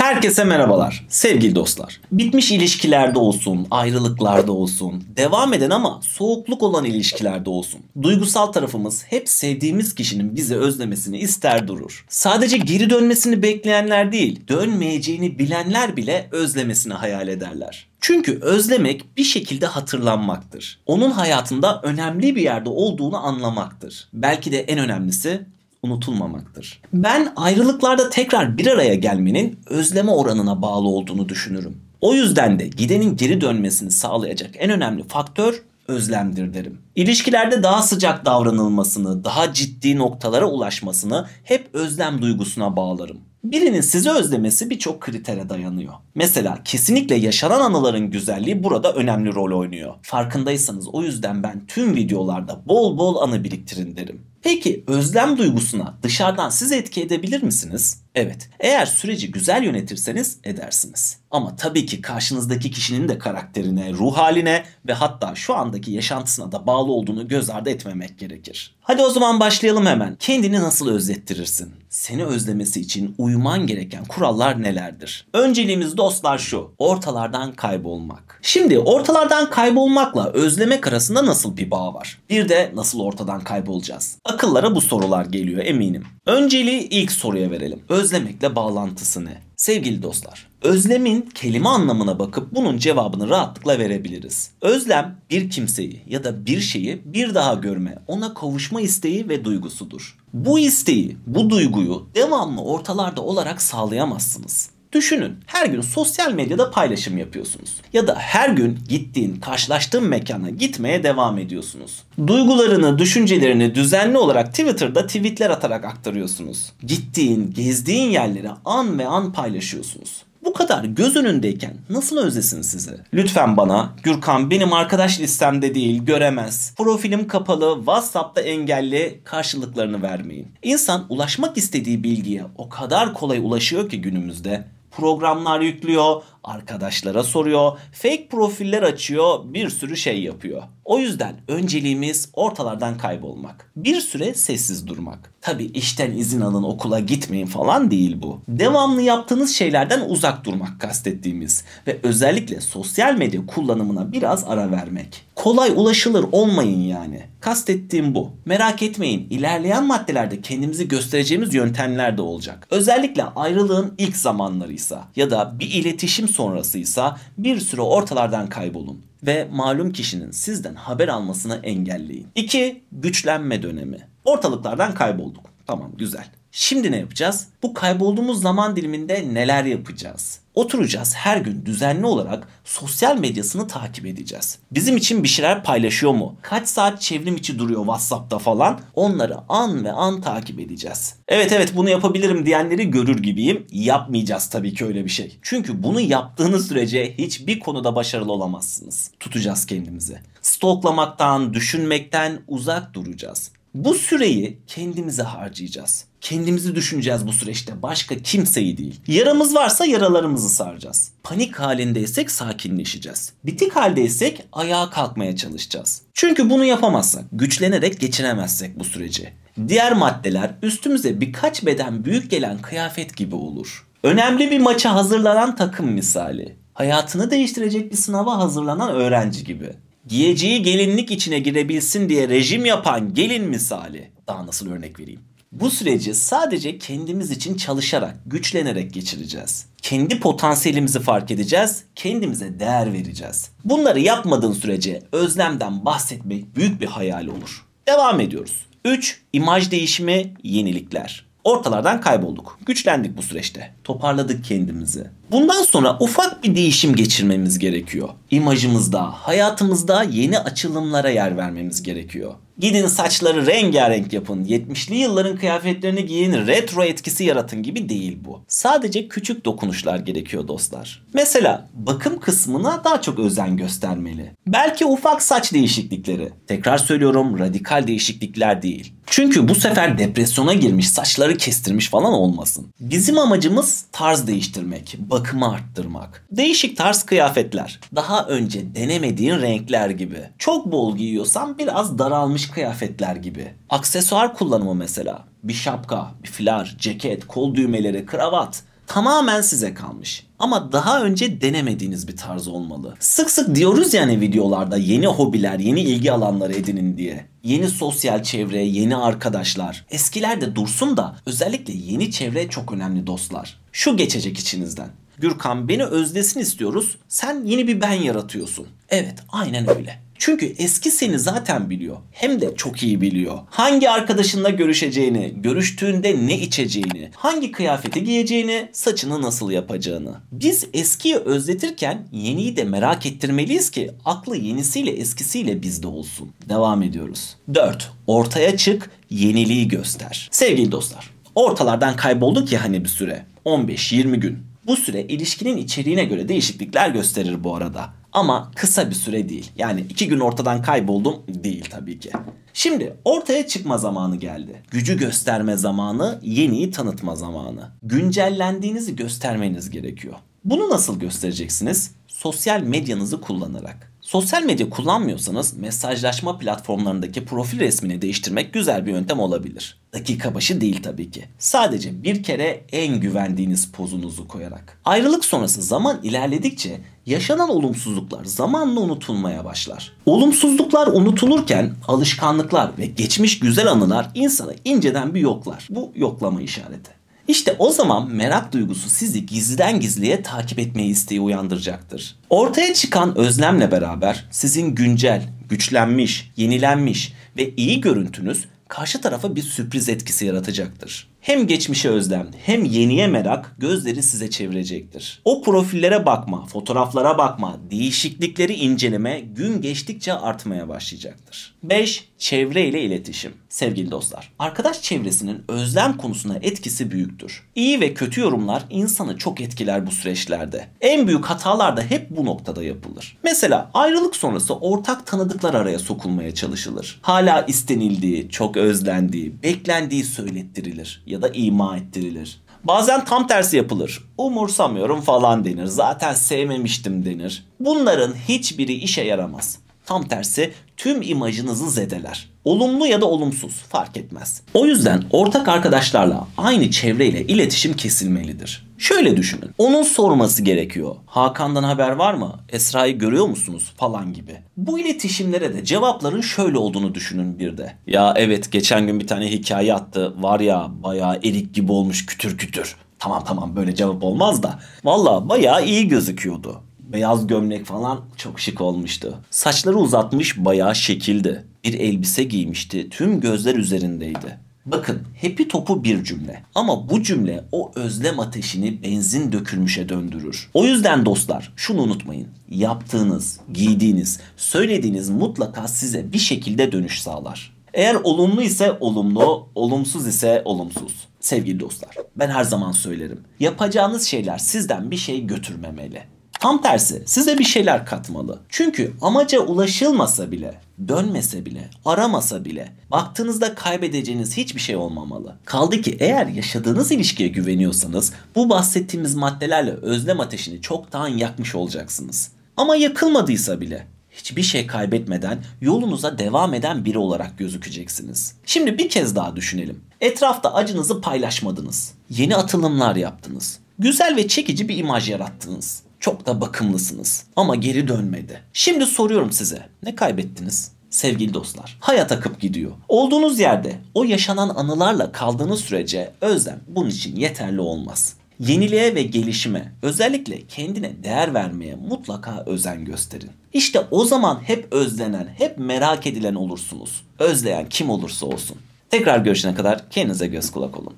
Herkese merhabalar sevgili dostlar. Bitmiş ilişkilerde olsun, ayrılıklarda olsun, devam eden ama soğukluk olan ilişkilerde olsun. Duygusal tarafımız hep sevdiğimiz kişinin bizi özlemesini ister durur. Sadece geri dönmesini bekleyenler değil, dönmeyeceğini bilenler bile özlemesini hayal ederler. Çünkü özlemek bir şekilde hatırlanmaktır. Onun hayatında önemli bir yerde olduğunu anlamaktır. Belki de en önemlisi unutulmamaktır. Ben ayrılıklarda tekrar bir araya gelmenin özleme oranına bağlı olduğunu düşünürüm. O yüzden de gidenin geri dönmesini sağlayacak en önemli faktör özlemdir derim. İlişkilerde daha sıcak davranılmasını, daha ciddi noktalara ulaşmasını hep özlem duygusuna bağlarım. Birinin sizi özlemesi birçok kritere dayanıyor. Mesela kesinlikle yaşanan anıların güzelliği burada önemli rol oynuyor. Farkındaysanız o yüzden ben tüm videolarda bol bol anı biriktirin derim. Peki özlem duygusuna dışarıdan siz etki edebilir misiniz? Evet, eğer süreci güzel yönetirseniz edersiniz. Ama tabii ki karşınızdaki kişinin de karakterine, ruh haline ve hatta şu andaki yaşantısına da bağlı olduğunu göz ardı etmemek gerekir. Hadi o zaman başlayalım hemen. Kendini nasıl özlettirirsin? Seni özlemesi için uyman gereken kurallar nelerdir? Önceliğimiz dostlar şu. Ortalardan kaybolmak. Şimdi ortalardan kaybolmakla özlemek arasında nasıl bir bağ var? Bir de nasıl ortadan kaybolacağız? Akıllara bu sorular geliyor eminim. Önceliği ilk soruya verelim. Öz özlemekle bağlantısı ne? Sevgili dostlar, özlemin kelime anlamına bakıp bunun cevabını rahatlıkla verebiliriz. Özlem bir kimseyi ya da bir şeyi bir daha görme, ona kavuşma isteği ve duygusudur. Bu isteği, bu duyguyu devamlı ortalarda olarak sağlayamazsınız. Düşünün her gün sosyal medyada paylaşım yapıyorsunuz. Ya da her gün gittiğin, karşılaştığın mekana gitmeye devam ediyorsunuz. Duygularını, düşüncelerini düzenli olarak Twitter'da tweetler atarak aktarıyorsunuz. Gittiğin, gezdiğin yerlere an ve an paylaşıyorsunuz. Bu kadar göz önündeyken nasıl özlesin sizi? Lütfen bana Gürkan benim arkadaş listemde değil göremez. Profilim kapalı WhatsApp'ta engelli karşılıklarını vermeyin. İnsan ulaşmak istediği bilgiye o kadar kolay ulaşıyor ki günümüzde programlar yüklüyor arkadaşlara soruyor, fake profiller açıyor, bir sürü şey yapıyor. O yüzden önceliğimiz ortalardan kaybolmak. Bir süre sessiz durmak. Tabi işten izin alın okula gitmeyin falan değil bu. Devamlı yaptığınız şeylerden uzak durmak kastettiğimiz ve özellikle sosyal medya kullanımına biraz ara vermek. Kolay ulaşılır olmayın yani. Kastettiğim bu. Merak etmeyin ilerleyen maddelerde kendimizi göstereceğimiz yöntemler de olacak. Özellikle ayrılığın ilk zamanlarıysa ya da bir iletişim sonrası ise bir süre ortalardan kaybolun ve malum kişinin sizden haber almasını engelleyin. 2. Güçlenme dönemi. Ortalıklardan kaybolduk. Tamam güzel. Şimdi ne yapacağız? Bu kaybolduğumuz zaman diliminde neler yapacağız? Oturacağız her gün düzenli olarak sosyal medyasını takip edeceğiz. Bizim için bir şeyler paylaşıyor mu? Kaç saat çevrim içi duruyor WhatsApp'ta falan? Onları an ve an takip edeceğiz. Evet evet bunu yapabilirim diyenleri görür gibiyim. Yapmayacağız tabii ki öyle bir şey. Çünkü bunu yaptığınız sürece hiçbir konuda başarılı olamazsınız. Tutacağız kendimizi. Stoklamaktan, düşünmekten uzak duracağız. Bu süreyi kendimize harcayacağız. Kendimizi düşüneceğiz bu süreçte başka kimseyi değil. Yaramız varsa yaralarımızı saracağız. Panik halindeysek sakinleşeceğiz. Bitik haldeysek ayağa kalkmaya çalışacağız. Çünkü bunu yapamazsak, güçlenerek geçiremezsek bu süreci. Diğer maddeler üstümüze birkaç beden büyük gelen kıyafet gibi olur. Önemli bir maça hazırlanan takım misali. Hayatını değiştirecek bir sınava hazırlanan öğrenci gibi giyeceği gelinlik içine girebilsin diye rejim yapan gelin misali. Daha nasıl örnek vereyim? Bu süreci sadece kendimiz için çalışarak, güçlenerek geçireceğiz. Kendi potansiyelimizi fark edeceğiz, kendimize değer vereceğiz. Bunları yapmadığın sürece özlemden bahsetmek büyük bir hayal olur. Devam ediyoruz. 3. İmaj değişimi, yenilikler ortalardan kaybolduk. Güçlendik bu süreçte. Toparladık kendimizi. Bundan sonra ufak bir değişim geçirmemiz gerekiyor. İmajımızda, hayatımızda yeni açılımlara yer vermemiz gerekiyor. Gidin saçları rengarenk yapın, 70'li yılların kıyafetlerini giyin, retro etkisi yaratın gibi değil bu. Sadece küçük dokunuşlar gerekiyor dostlar. Mesela bakım kısmına daha çok özen göstermeli. Belki ufak saç değişiklikleri. Tekrar söylüyorum radikal değişiklikler değil çünkü bu sefer depresyona girmiş, saçları kestirmiş falan olmasın. Bizim amacımız tarz değiştirmek, bakımı arttırmak. Değişik tarz kıyafetler. Daha önce denemediğin renkler gibi. Çok bol giyiyorsan biraz daralmış kıyafetler gibi. Aksesuar kullanımı mesela. Bir şapka, bir filar, ceket, kol düğmeleri, kravat tamamen size kalmış. Ama daha önce denemediğiniz bir tarz olmalı. Sık sık diyoruz yani videolarda yeni hobiler, yeni ilgi alanları edinin diye. Yeni sosyal çevre, yeni arkadaşlar. Eskiler de dursun da özellikle yeni çevre çok önemli dostlar. Şu geçecek içinizden. Gürkan beni özlesin istiyoruz. Sen yeni bir ben yaratıyorsun. Evet, aynen öyle. Çünkü eski seni zaten biliyor. Hem de çok iyi biliyor. Hangi arkadaşınla görüşeceğini, görüştüğünde ne içeceğini, hangi kıyafeti giyeceğini, saçını nasıl yapacağını. Biz eskiyi özletirken yeniyi de merak ettirmeliyiz ki aklı yenisiyle eskisiyle bizde olsun. Devam ediyoruz. 4. Ortaya çık, yeniliği göster. Sevgili dostlar, ortalardan kaybolduk ya hani bir süre. 15-20 gün. Bu süre ilişkinin içeriğine göre değişiklikler gösterir bu arada. Ama kısa bir süre değil. Yani iki gün ortadan kayboldum değil tabii ki. Şimdi ortaya çıkma zamanı geldi. Gücü gösterme zamanı, yeniyi tanıtma zamanı. Güncellendiğinizi göstermeniz gerekiyor. Bunu nasıl göstereceksiniz? Sosyal medyanızı kullanarak. Sosyal medya kullanmıyorsanız mesajlaşma platformlarındaki profil resmini değiştirmek güzel bir yöntem olabilir. Dakika başı değil tabii ki. Sadece bir kere en güvendiğiniz pozunuzu koyarak. Ayrılık sonrası zaman ilerledikçe yaşanan olumsuzluklar zamanla unutulmaya başlar. Olumsuzluklar unutulurken alışkanlıklar ve geçmiş güzel anılar insana inceden bir yoklar. Bu yoklama işareti. İşte o zaman merak duygusu sizi gizliden gizliye takip etmeyi isteği uyandıracaktır. Ortaya çıkan özlemle beraber sizin güncel, güçlenmiş, yenilenmiş ve iyi görüntünüz karşı tarafa bir sürpriz etkisi yaratacaktır. Hem geçmişe özlem hem yeniye merak gözleri size çevirecektir. O profillere bakma, fotoğraflara bakma, değişiklikleri inceleme gün geçtikçe artmaya başlayacaktır. 5. Çevre ile iletişim. Sevgili dostlar, arkadaş çevresinin özlem konusuna etkisi büyüktür. İyi ve kötü yorumlar insanı çok etkiler bu süreçlerde. En büyük hatalar da hep bu noktada yapılır. Mesela ayrılık sonrası ortak tanıdıklar araya sokulmaya çalışılır. Hala istenildiği, çok özlendiği, beklendiği söylettirilir ya da ima ettirilir. Bazen tam tersi yapılır. Umursamıyorum falan denir. Zaten sevmemiştim denir. Bunların hiçbiri işe yaramaz. Tam tersi tüm imajınızı zedeler. Olumlu ya da olumsuz fark etmez. O yüzden ortak arkadaşlarla aynı çevreyle iletişim kesilmelidir. Şöyle düşünün. Onun sorması gerekiyor. Hakan'dan haber var mı? Esra'yı görüyor musunuz? Falan gibi. Bu iletişimlere de cevapların şöyle olduğunu düşünün bir de. Ya evet geçen gün bir tane hikaye attı. Var ya bayağı erik gibi olmuş kütür kütür. Tamam tamam böyle cevap olmaz da. Valla bayağı iyi gözüküyordu beyaz gömlek falan çok şık olmuştu. Saçları uzatmış bayağı şekildi. Bir elbise giymişti. Tüm gözler üzerindeydi. Bakın hepi topu bir cümle. Ama bu cümle o özlem ateşini benzin dökülmüşe döndürür. O yüzden dostlar şunu unutmayın. Yaptığınız, giydiğiniz, söylediğiniz mutlaka size bir şekilde dönüş sağlar. Eğer olumlu ise olumlu, olumsuz ise olumsuz. Sevgili dostlar, ben her zaman söylerim. Yapacağınız şeyler sizden bir şey götürmemeli. Tam tersi size bir şeyler katmalı. Çünkü amaca ulaşılmasa bile, dönmese bile, aramasa bile baktığınızda kaybedeceğiniz hiçbir şey olmamalı. Kaldı ki eğer yaşadığınız ilişkiye güveniyorsanız bu bahsettiğimiz maddelerle özlem ateşini çoktan yakmış olacaksınız. Ama yakılmadıysa bile hiçbir şey kaybetmeden yolunuza devam eden biri olarak gözükeceksiniz. Şimdi bir kez daha düşünelim. Etrafta acınızı paylaşmadınız. Yeni atılımlar yaptınız. Güzel ve çekici bir imaj yarattınız. Çok da bakımlısınız. Ama geri dönmedi. Şimdi soruyorum size. Ne kaybettiniz? Sevgili dostlar, hayat akıp gidiyor. Olduğunuz yerde o yaşanan anılarla kaldığınız sürece özlem bunun için yeterli olmaz. Yeniliğe ve gelişime, özellikle kendine değer vermeye mutlaka özen gösterin. İşte o zaman hep özlenen, hep merak edilen olursunuz. Özleyen kim olursa olsun. Tekrar görüşene kadar kendinize göz kulak olun.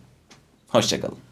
Hoşçakalın.